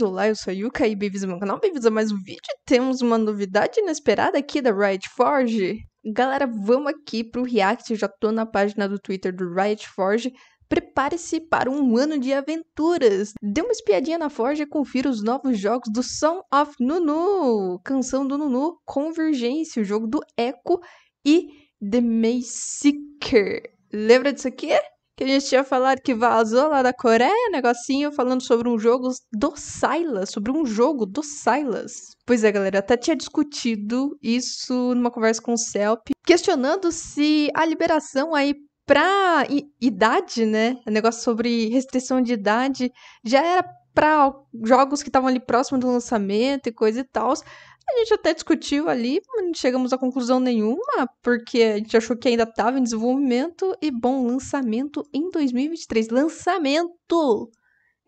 Olá, eu sou a Yuka e bem-vindos ao meu canal, bem-vindos a mais um vídeo. Temos uma novidade inesperada aqui da Riot Forge. Galera, vamos aqui pro React, já tô na página do Twitter do Riot Forge. Prepare-se para um ano de aventuras. Dê uma espiadinha na Forge e confira os novos jogos do Song of Nunu, Canção do Nunu, Convergência, o jogo do Echo e The Maze Seeker. Lembra disso aqui? que a gente tinha falado que vazou lá da Coreia, negocinho falando sobre um jogo do Silas, sobre um jogo do Silas. Pois é, galera, até tinha discutido isso numa conversa com o CELP, questionando se a liberação aí para idade, né? O negócio sobre restrição de idade já era para jogos que estavam ali próximo do lançamento e coisa e tal. A gente até discutiu ali, mas não chegamos a conclusão nenhuma, porque a gente achou que ainda estava em desenvolvimento. E bom, lançamento em 2023. Lançamento!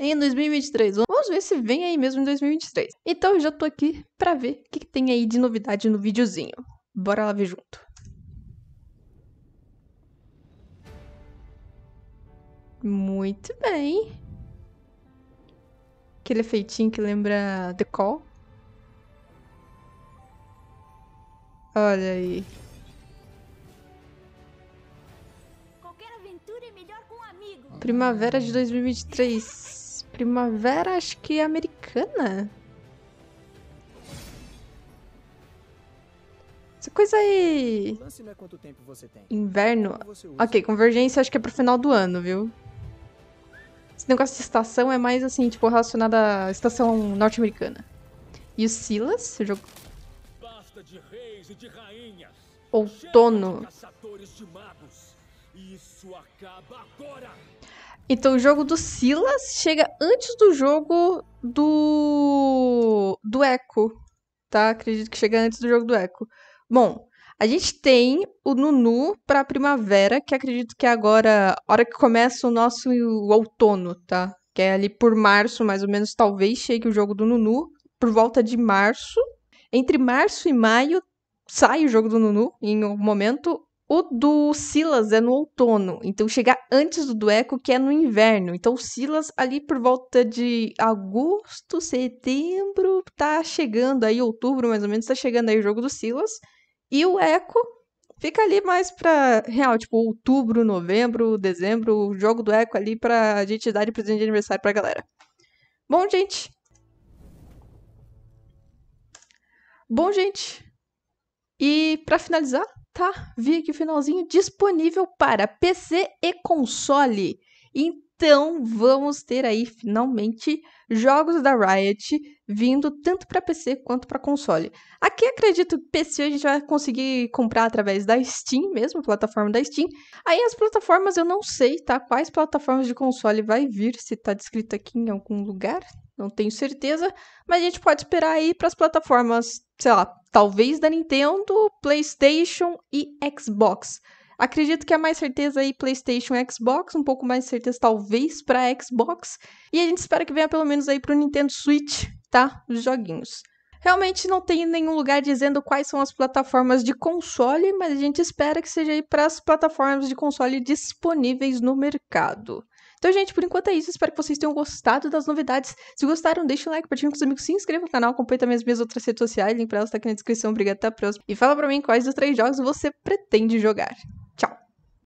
Em 2023. Vamos ver se vem aí mesmo em 2023. Então eu já tô aqui para ver o que, que tem aí de novidade no videozinho. Bora lá ver junto. Muito bem. Aquele efeitinho que lembra The Call. Olha aí. É um Primavera de 2023. Primavera, acho que é americana. Essa coisa aí. É Inverno. Ok, convergência acho que é pro final do ano, viu? Esse negócio de estação é mais assim, tipo, relacionado à estação norte-americana. E o Silas, o jogo. Outono. Então o jogo do Silas chega antes do jogo do. do Echo. Tá? Acredito que chega antes do jogo do Echo. Bom, a gente tem o Nunu para primavera, que acredito que é agora, hora que começa o nosso outono, tá? Que é ali por março, mais ou menos, talvez chegue o jogo do Nunu, por volta de março. Entre março e maio sai o jogo do Nunu, em um momento. O do Silas é no outono, então chegar antes do Dueco, que é no inverno. Então o Silas ali por volta de agosto, setembro, tá chegando aí, outubro mais ou menos, tá chegando aí o jogo do Silas. E o Eco fica ali mais pra real, tipo outubro, novembro, dezembro, o jogo do Eco ali pra gente dar de presente de aniversário pra galera. Bom, gente. Bom, gente. E para finalizar, tá? Vi aqui o finalzinho disponível para PC e console então, então, vamos ter aí finalmente jogos da Riot vindo tanto para PC quanto para console. Aqui acredito que PC a gente vai conseguir comprar através da Steam mesmo, plataforma da Steam. Aí as plataformas eu não sei, tá? Quais plataformas de console vai vir, se tá descrito aqui em algum lugar, não tenho certeza, mas a gente pode esperar aí para as plataformas, sei lá, talvez da Nintendo, PlayStation e Xbox. Acredito que há é mais certeza aí PlayStation e Xbox, um pouco mais de certeza talvez para Xbox. E a gente espera que venha pelo menos aí para o Nintendo Switch, tá? Os joguinhos. Realmente não tem nenhum lugar dizendo quais são as plataformas de console, mas a gente espera que seja aí para as plataformas de console disponíveis no mercado. Então, gente, por enquanto é isso. Espero que vocês tenham gostado das novidades. Se gostaram, deixa o like, partilhem com os amigos, se inscreva no canal, acompanhe também as minhas outras redes sociais, link pra elas tá aqui na descrição. Obrigada, até a próxima. E fala pra mim quais dos três jogos você pretende jogar.